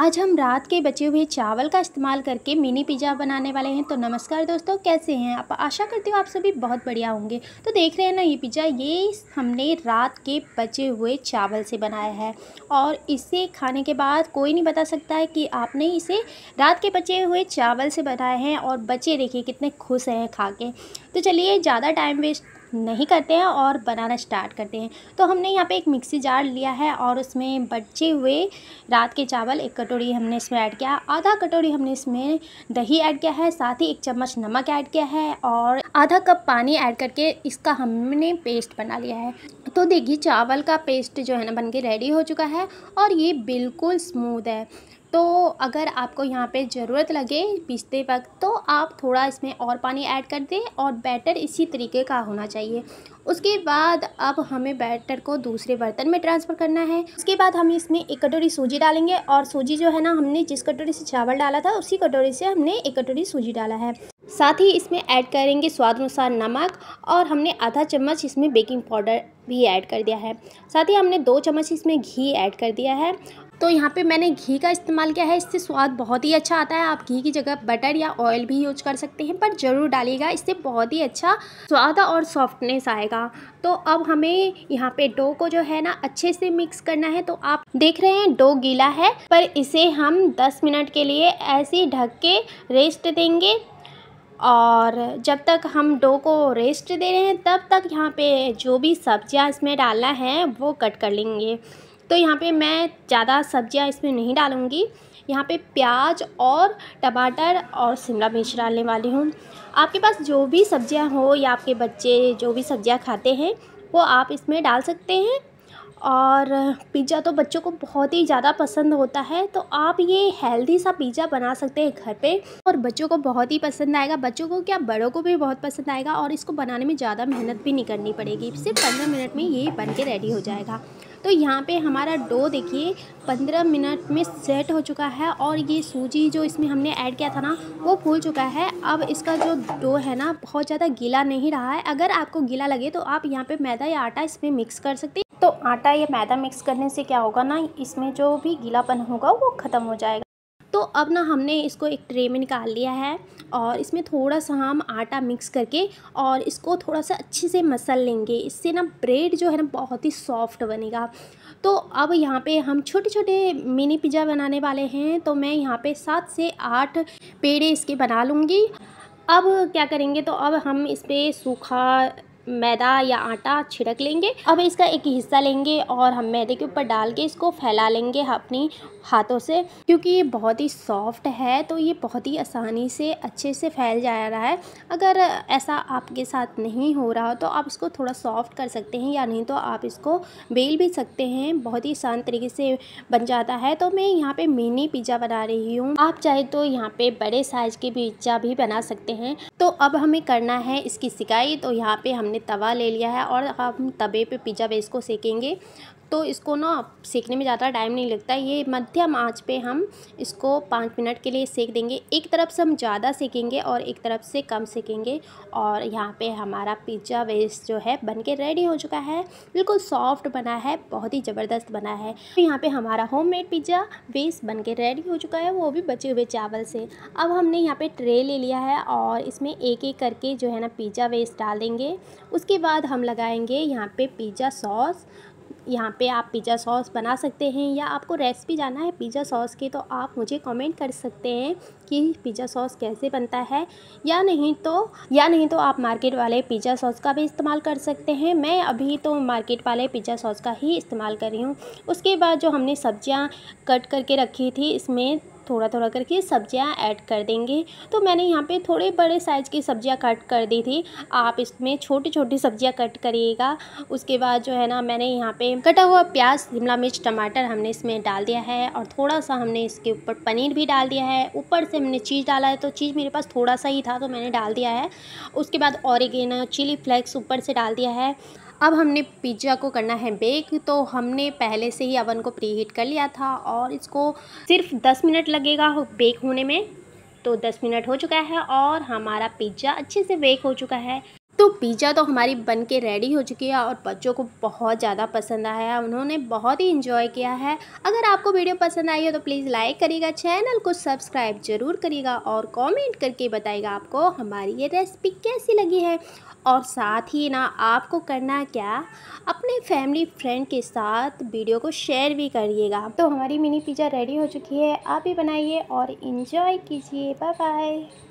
आज हम रात के बचे हुए चावल का इस्तेमाल करके मिनी पिज़्ज़ा बनाने वाले हैं तो नमस्कार दोस्तों कैसे हैं आप आशा करती हूँ आप सभी बहुत बढ़िया होंगे तो देख रहे हैं ना ये पिज़्ज़ा ये हमने रात के बचे हुए चावल से बनाया है और इसे खाने के बाद कोई नहीं बता सकता है कि आपने इसे रात के बचे हुए चावल से बनाए हैं और बच्चे देखिए कितने खुश हैं खा के तो चलिए ज़्यादा टाइम वेस्ट नहीं करते हैं और बनाना स्टार्ट करते हैं तो हमने यहाँ पे एक मिक्सी जार लिया है और उसमें बचे हुए रात के चावल एक कटोरी हमने इसमें ऐड किया आधा कटोरी हमने इसमें दही ऐड किया है साथ ही एक चम्मच नमक ऐड किया है और आधा कप पानी ऐड करके इसका हमने पेस्ट बना लिया है तो देखिए चावल का पेस्ट जो है ना बन के रेडी हो चुका है और ये बिल्कुल स्मूद है तो अगर आपको यहाँ पे ज़रूरत लगे पीसते वक्त तो आप थोड़ा इसमें और पानी ऐड कर दें और बैटर इसी तरीके का होना चाहिए उसके बाद अब हमें बैटर को दूसरे बर्तन में ट्रांसफ़र करना है उसके बाद हम इसमें एक कटोरी सूजी डालेंगे और सूजी जो है ना हमने जिस कटोरी से चावल डाला था उसी कटोरी से हमने एक कटोरी सूजी डाला है साथ ही इसमें ऐड करेंगे स्वाद अनुसार नमक और हमने आधा चम्मच इसमें बेकिंग पाउडर भी ऐड कर दिया है साथ ही हमने दो चम्मच इसमें घी ऐड कर दिया है तो यहाँ पे मैंने घी का इस्तेमाल किया है इससे स्वाद बहुत ही अच्छा आता है आप घी की जगह बटर या ऑयल भी यूज कर सकते हैं पर ज़रूर डालिएगा इससे बहुत ही अच्छा स्वाद और सॉफ्टनेस आएगा तो अब हमें यहाँ पे डो को जो है ना अच्छे से मिक्स करना है तो आप देख रहे हैं डो गीला है पर इसे हम दस मिनट के लिए ऐसे ढक के रेस्ट देंगे और जब तक हम डो को रेस्ट दे रहे हैं तब तक यहाँ पे जो भी सब्जियाँ इसमें डालना है वो कट कर लेंगे तो यहाँ पे मैं ज़्यादा सब्जियाँ इसमें नहीं डालूँगी यहाँ पे प्याज और टमाटर और शिमला मिर्च डालने वाली हूँ आपके पास जो भी सब्जियाँ हो या आपके बच्चे जो भी सब्जियाँ खाते हैं वो आप इसमें डाल सकते हैं और पिज़्ज़ा तो बच्चों को बहुत ही ज़्यादा पसंद होता है तो आप ये हेल्दी सा पिज़्ज़ा बना सकते हैं घर पे और बच्चों को बहुत ही पसंद आएगा बच्चों को क्या बड़ों को भी बहुत पसंद आएगा और इसको बनाने में ज़्यादा मेहनत भी नहीं करनी पड़ेगी सिर्फ पंद्रह मिनट में ये बन के रेडी हो जाएगा तो यहाँ पे हमारा डो देखिए पंद्रह मिनट में सेट हो चुका है और ये सूजी जो इसमें हमने ऐड किया था ना वो फूल चुका है अब इसका जो डो है ना बहुत ज़्यादा गीला नहीं रहा है अगर आपको गीला लगे तो आप यहाँ पे मैदा या आटा इसमें मिक्स कर सकते हैं तो आटा या मैदा मिक्स करने से क्या होगा ना इसमें जो भी गीलापन होगा वो ख़त्म हो जाएगा तो अब ना हमने इसको एक ट्रे में निकाल लिया है और इसमें थोड़ा सा हम आटा मिक्स करके और इसको थोड़ा सा अच्छे से मसल लेंगे इससे ना ब्रेड जो है ना बहुत ही सॉफ्ट बनेगा तो अब यहाँ पे हम छोटे छोटे मिनी पिज़्ज़ा बनाने वाले हैं तो मैं यहाँ पे सात से आठ पेड़े इसके बना लूँगी अब क्या करेंगे तो अब हम इस पर सूखा मैदा या आटा छिड़क लेंगे अब इसका एक हिस्सा लेंगे और हम मैदे के ऊपर डाल के इसको फैला लेंगे अपनी हाथों से क्योंकि ये बहुत ही सॉफ्ट है तो ये बहुत ही आसानी से अच्छे से फैल जा रहा है अगर ऐसा आपके साथ नहीं हो रहा हो तो आप इसको थोड़ा सॉफ्ट कर सकते हैं या नहीं तो आप इसको बेल भी सकते हैं बहुत ही आसान तरीके से बन जाता है तो मैं यहाँ पे मिनी पिज़्ज़ा बना रही हूँ आप चाहे तो यहाँ पे बड़े साइज़ के पिज़्ज़ा भी बना सकते हैं तो अब हमें करना है इसकी सिकाई तो यहाँ पर हमने मैंने तवा ले लिया है और हम तवे पे पिज़्ज़ा बेस को सेकेंगे तो इसको ना सेकने में ज़्यादा टाइम नहीं लगता ये मध्यम आंच पे हम इसको पाँच मिनट के लिए सेक देंगे एक तरफ से हम ज़्यादा सेकेंगे और एक तरफ से कम सेकेंगे और यहाँ पे हमारा पिज्ज़ा वेस्ट जो है बन के रेडी हो चुका है बिल्कुल सॉफ्ट बना है बहुत ही ज़बरदस्त बना है तो यहाँ पे हमारा होममेड पिज़्ज़ा वेस्ट बन के रेडी हो चुका है वो भी बचे हुए चावल से अब हमने यहाँ पर ट्रे ले लिया है और इसमें एक एक करके जो है ना पिज़्ज़ा वेस्ट डाल देंगे उसके बाद हम लगाएंगे यहाँ पे पिज़्ज़ा सॉस यहाँ पे आप पिज़्ज़ा सॉस बना सकते हैं या आपको रेसिपी जाना है पिज़्ज़ा सॉस की तो आप मुझे कमेंट कर सकते हैं कि पिज़्ज़ा सॉस कैसे बनता है या नहीं तो या नहीं तो आप मार्केट वाले पिज़्ज़ा सॉस का भी इस्तेमाल कर सकते हैं मैं अभी तो मार्केट वाले पिज़्ज़ा सॉस का ही इस्तेमाल कर रही हूँ उसके बाद जो हमने सब्जियाँ कट करके रखी थी इसमें थोड़ा थोड़ा करके सब्जियां ऐड कर देंगे तो मैंने यहाँ पे थोड़े बड़े साइज़ की सब्जियां कट कर दी थी आप इसमें छोटी छोटी सब्जियां कट करिएगा उसके बाद जो है ना मैंने यहाँ पे कटा हुआ प्याज शिमला मिर्च टमाटर हमने इसमें डाल दिया है और थोड़ा सा हमने इसके ऊपर पनीर भी डाल दिया है ऊपर से हमने चीज़ डाला है तो चीज़ मेरे पास थोड़ा सा ही था तो मैंने डाल दिया है उसके बाद और चिली फ्लेक्स ऊपर से डाल दिया है अब हमने पिज्ज़ा को करना है बेक तो हमने पहले से ही अवन को प्री हीट कर लिया था और इसको सिर्फ दस मिनट लगेगा बेक होने में तो दस मिनट हो चुका है और हमारा पिज्ज़ा अच्छे से बेक हो चुका है तो पिज़्ज़ा तो हमारी बन के रेडी हो चुकी है और बच्चों को बहुत ज़्यादा पसंद आया है उन्होंने बहुत ही इन्जॉय किया है अगर आपको वीडियो पसंद आई हो तो प्लीज़ लाइक करिएगा चैनल को सब्सक्राइब ज़रूर करिएगा और कमेंट करके बताइएगा आपको हमारी ये रेसिपी कैसी लगी है और साथ ही ना आपको करना क्या अपने फैमिली फ्रेंड के साथ वीडियो को शेयर भी करिएगा तो हमारी मिनी पिज़्ज़ा रेडी हो चुकी है आप भी बनाइए और इन्जॉय कीजिए बाय बाय